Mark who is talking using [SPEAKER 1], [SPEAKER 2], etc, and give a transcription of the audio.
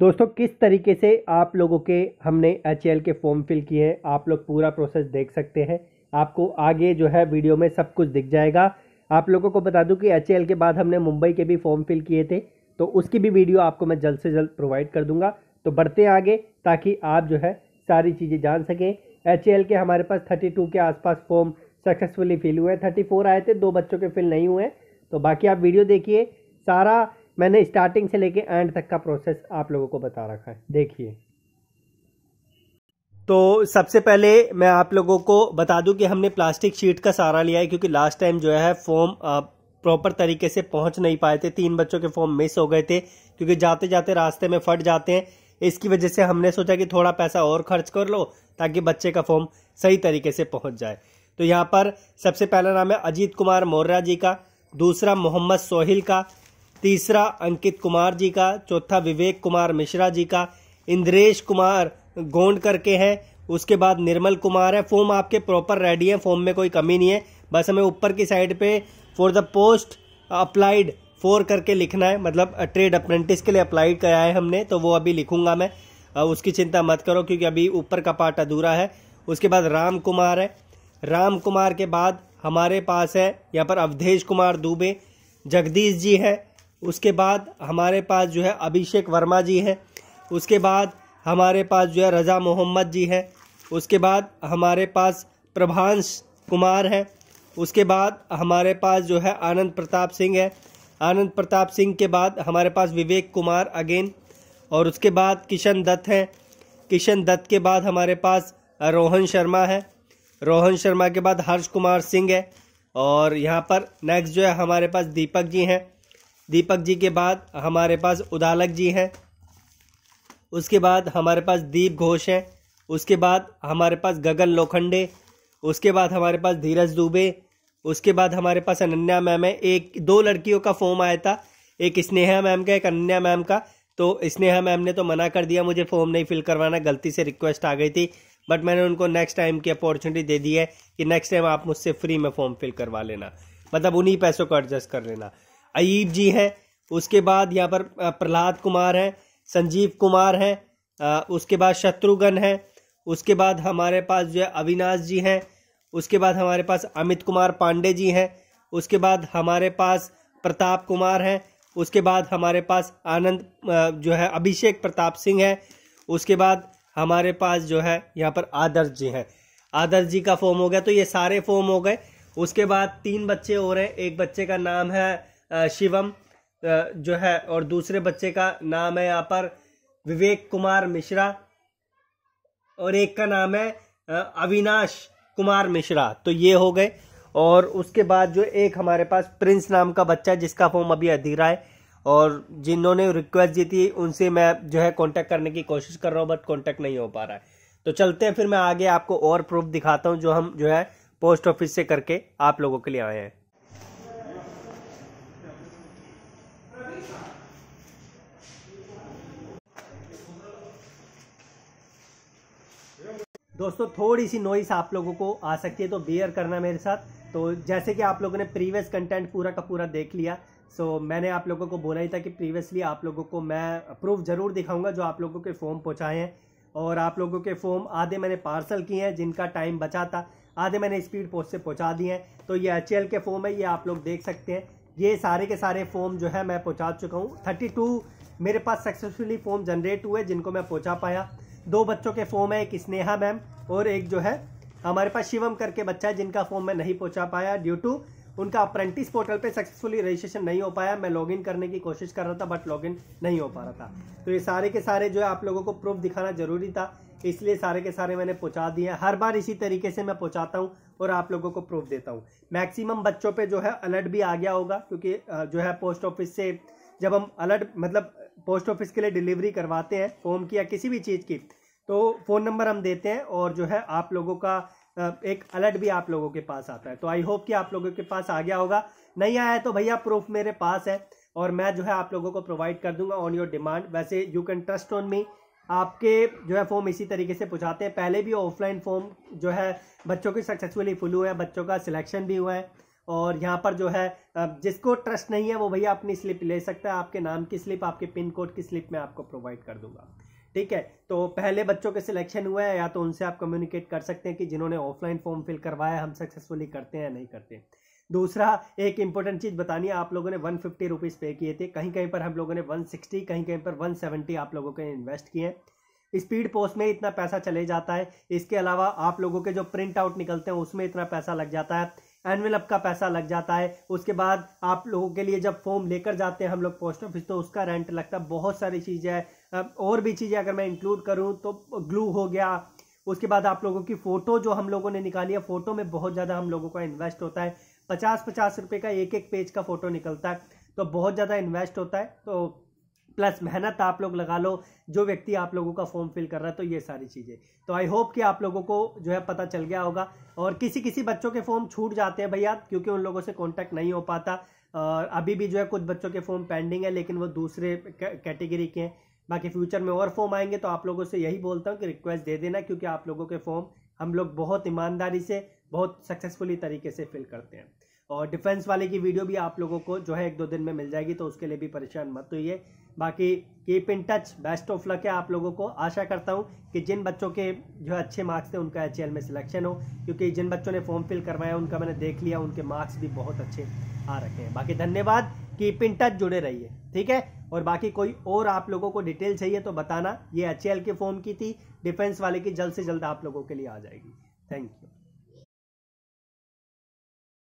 [SPEAKER 1] दोस्तों किस तरीके से आप लोगों के हमने एच के फॉर्म फिल किए हैं आप लोग पूरा प्रोसेस देख सकते हैं आपको आगे जो है वीडियो में सब कुछ दिख जाएगा आप लोगों को बता दूं कि एच के बाद हमने मुंबई के भी फॉर्म फिल किए थे तो उसकी भी वीडियो आपको मैं जल्द से जल्द प्रोवाइड कर दूंगा तो बढ़ते हैं आगे ताकि आप जो है सारी चीज़ें जान सकें एच के हमारे पास थर्टी के आसपास फॉर्म सक्सेसफुली फिल हुए हैं थर्टी आए थे दो बच्चों के फिल नहीं हुए तो बाकी आप वीडियो देखिए सारा मैंने स्टार्टिंग से लेके एंड तक का प्रोसेस आप लोगों को बता रखा है देखिए तो सबसे पहले मैं आप लोगों को बता दूं कि हमने प्लास्टिक शीट का सहारा लिया है क्योंकि लास्ट टाइम जो है फॉर्म प्रॉपर तरीके से पहुंच नहीं पाए थे तीन बच्चों के फॉर्म मिस हो गए थे क्योंकि जाते जाते रास्ते में फट जाते हैं इसकी वजह से हमने सोचा कि थोड़ा पैसा और खर्च कर लो ताकि बच्चे का फॉर्म सही तरीके से पहुंच जाए तो यहाँ पर सबसे पहला नाम है अजीत कुमार मौर्या जी का दूसरा मोहम्मद सोहिल का तीसरा अंकित कुमार जी का चौथा विवेक कुमार मिश्रा जी का इंद्रेश कुमार गोंड करके हैं उसके बाद निर्मल कुमार है फॉर्म आपके प्रॉपर रेडी है फॉर्म में कोई कमी नहीं है बस हमें ऊपर की साइड पे for the post applied four करके लिखना है मतलब ट्रेड अप्रेंटिस के लिए अप्लाइड किया है हमने तो वो अभी लिखूंगा मैं उसकी चिंता मत करो क्योंकि अभी ऊपर का पार्ट अधूरा है उसके बाद राम कुमार है राम कुमार के बाद हमारे पास है यहाँ पर अवधेश कुमार दुबे जगदीश जी हैं उसके बाद हमारे पास जो है अभिषेक वर्मा जी हैं उसके बाद हमारे पास जो है रज़ा मोहम्मद जी हैं उसके बाद हमारे पास प्रभांश कुमार है उसके बाद हमारे पास जो है आनंद प्रताप सिंह है आनंद प्रताप सिंह के बाद हमारे पास विवेक कुमार अगेन और उसके बाद किशन दत्त हैं किशन दत्त के बाद हमारे पास रोहन शर्मा है रोहन शर्मा के बाद हर्ष कुमार सिंह है और यहाँ पर नेक्स्ट जो है हमारे पास दीपक जी हैं दीपक जी के बाद हमारे पास उदालक जी हैं उसके बाद हमारे पास दीप घोष हैं उसके बाद हमारे पास गगन लोखंडे उसके बाद हमारे पास धीरज दुबे उसके बाद हमारे पास अनन्या मैम है एक दो लड़कियों का फॉर्म आया था एक स्नेहा मैम का एक अनन्या मैम का तो स्नेहा मैम ने तो मना कर दिया मुझे फॉर्म नहीं फिल करवाना गलती से रिक्वेस्ट आ गई थी बट मैंने उनको नेक्स्ट टाइम की अपॉर्चुनिटी दे दी है कि नेक्स्ट टाइम आप मुझसे फ्री में फॉर्म फिल करवा लेना मतलब उन्हीं पैसों को एडजस्ट कर लेना अयीब जी हैं उसके बाद यहाँ पर प्रहलाद कुमार हैं संजीव कुमार हैं उसके बाद शत्रुघ्न हैं उसके बाद हमारे पास जो है अविनाश जी हैं उसके बाद हमारे पास अमित कुमार पांडे जी हैं उसके बाद हमारे पास प्रताप कुमार हैं उसके बाद हमारे पास आनंद जो है अभिषेक प्रताप सिंह हैं उसके बाद हमारे पास जो है यहाँ पर आदर्श जी हैं आदर्श जी का फॉर्म हो गया तो ये सारे फॉर्म हो गए उसके बाद तीन बच्चे हो रहे हैं एक बच्चे का नाम है शिवम जो है और दूसरे बच्चे का नाम है यहाँ पर विवेक कुमार मिश्रा और एक का नाम है अविनाश कुमार मिश्रा तो ये हो गए और उसके बाद जो एक हमारे पास प्रिंस नाम का बच्चा है जिसका फॉर्म अभी अधीरा है और जिन्होंने रिक्वेस्ट दी थी उनसे मैं जो है कांटेक्ट करने की कोशिश कर रहा हूँ बट कांटेक्ट नहीं हो पा रहा है तो चलते हैं फिर मैं आगे आपको और प्रूफ दिखाता हूँ जो हम जो है पोस्ट ऑफिस से करके आप लोगों के लिए आए हैं दोस्तों थोड़ी सी नॉइस आप लोगों को आ सकती है तो बेयर करना मेरे साथ तो जैसे कि आप लोगों ने प्रीवियस कंटेंट पूरा का पूरा देख लिया सो so, मैंने आप लोगों को बोला ही था कि प्रीवियसली आप लोगों को मैं प्रूफ ज़रूर दिखाऊंगा जो आप लोगों के फॉर्म पहुँचाए हैं और आप लोगों के फॉर्म आधे मैंने पार्सल किए हैं जिनका टाइम बचा था आधे मैंने स्पीड पोस्ट से पहुँचा दिए हैं तो ये एच के फॉर्म है ये आप लोग देख सकते हैं ये सारे के सारे फॉर्म जो है मैं पहुंचा चुका हूँ थर्टी टू मेरे पास सक्सेसफुली फॉर्म जनरेट हुए जिनको मैं पहुंचा पाया दो बच्चों के फॉर्म है एक स्नेहा मैम और एक जो है हमारे पास शिवम करके बच्चा है जिनका फॉर्म मैं नहीं पहुंचा पाया ड्यू टू उनका अप्रेंटिस पोर्टल पे सक्सेसफुली रजिस्ट्रेशन नहीं हो पाया मैं लॉगिन करने की कोशिश कर रहा था बट लॉगिन नहीं हो पा रहा था तो ये सारे के सारे जो है आप लोगों को प्रूफ दिखाना जरूरी था इसलिए सारे के सारे मैंने पहुँचा दिए हैं हर बार इसी तरीके से मैं पहुँचाता हूँ और आप लोगों को प्रूफ देता हूँ मैक्सिमम बच्चों पे जो है अलर्ट भी आ गया होगा क्योंकि जो है पोस्ट ऑफिस से जब हम अलर्ट मतलब पोस्ट ऑफिस के लिए डिलीवरी करवाते हैं फॉर्म की या किसी भी चीज़ की तो फ़ोन नंबर हम देते हैं और जो है आप लोगों का एक अलर्ट भी आप लोगों के पास आता है तो आई होप कि आप लोगों के पास आ गया होगा नहीं आया तो भैया प्रूफ मेरे पास है और मैं जो है आप लोगों को प्रोवाइड कर दूंगा ऑन योर डिमांड वैसे you can trust on me आपके जो है फॉर्म इसी तरीके से पूछाते हैं पहले भी ऑफलाइन फॉर्म जो है बच्चों के सक्सेसफुली फुल हुए हैं बच्चों का सिलेक्शन भी हुआ है और यहाँ पर जो है जिसको ट्रस्ट नहीं है वो भैया अपनी स्लिप ले सकता है आपके नाम की स्लिप आपके पिन कोड की स्लिप मैं आपको प्रोवाइड कर दूंगा ठीक है तो पहले बच्चों के सिलेक्शन हुआ है या तो उनसे आप कम्युनिकेट कर सकते हैं कि जिन्होंने ऑफलाइन फॉर्म फिल करवाया हम सक्सेसफुली करते हैं नहीं करते हैं। दूसरा एक इंपॉर्टेंट चीज़ बतानी है आप लोगों ने वन फिफ्टी रुपीज़ पे किए थे कहीं कहीं पर हम लोगों ने वन सिक्सटी कहीं कहीं पर वन सेवेंटी आप लोगों के इन्वेस्ट किए स्पीड पोस्ट में इतना पैसा चले जाता है इसके अलावा आप लोगों के जो प्रिंट आउट निकलते हैं उसमें इतना पैसा लग जाता है एनवेलप का पैसा लग जाता है उसके बाद आप लोगों के लिए जब फॉर्म लेकर जाते हैं हम लोग पोस्ट ऑफिस तो उसका रेंट लगता है बहुत सारी चीज़ें हैं और भी चीज़ें अगर मैं इंक्लूड करूँ तो ग्लू हो गया उसके बाद आप लोगों की फ़ोटो जो हम लोगों ने निकाली है फ़ोटो में बहुत ज़्यादा हम लोगों का इन्वेस्ट होता है पचास पचास रुपये का एक एक पेज का फ़ोटो निकलता है तो बहुत ज़्यादा इन्वेस्ट होता है तो प्लस मेहनत आप लोग लगा लो जो व्यक्ति आप लोगों का फॉर्म फिल कर रहा है तो ये सारी चीज़ें तो आई होप कि आप लोगों को जो है पता चल गया होगा और किसी किसी बच्चों के फॉर्म छूट जाते हैं भैया क्योंकि उन लोगों से कॉन्टैक्ट नहीं हो पाता और अभी भी जो है कुछ बच्चों के फॉर्म पेंडिंग है लेकिन वो दूसरे कैटेगरी के हैं बाकी फ्यूचर में और फॉर्म आएंगे तो आप लोगों से यही बोलता हूँ कि रिक्वेस्ट दे देना क्योंकि आप लोगों के फॉर्म हम लोग बहुत ईमानदारी से बहुत सक्सेसफुली तरीके से फिल करते हैं और डिफेंस वाले की वीडियो भी आप लोगों को जो है एक दो दिन में मिल जाएगी तो उसके लिए भी परेशान मत होइए बाकी keep in touch best of luck है आप लोगों को आशा करता हूँ कि जिन बच्चों के जो है अच्छे मार्क्स थे उनका एच में सिलेक्शन हो क्योंकि जिन बच्चों ने फॉर्म फिल करवाया उनका मैंने देख लिया उनके मार्क्स भी बहुत अच्छे आ रखे हैं बाकी धन्यवाद कीप इन टच जुड़े रहिए ठीक है और बाकी कोई और आप लोगों को डिटेल चाहिए तो बताना ये एच के फॉर्म की थी डिफेंस वाले की जल्द से जल्द आप लोगों के लिए आ जाएगी थैंक यू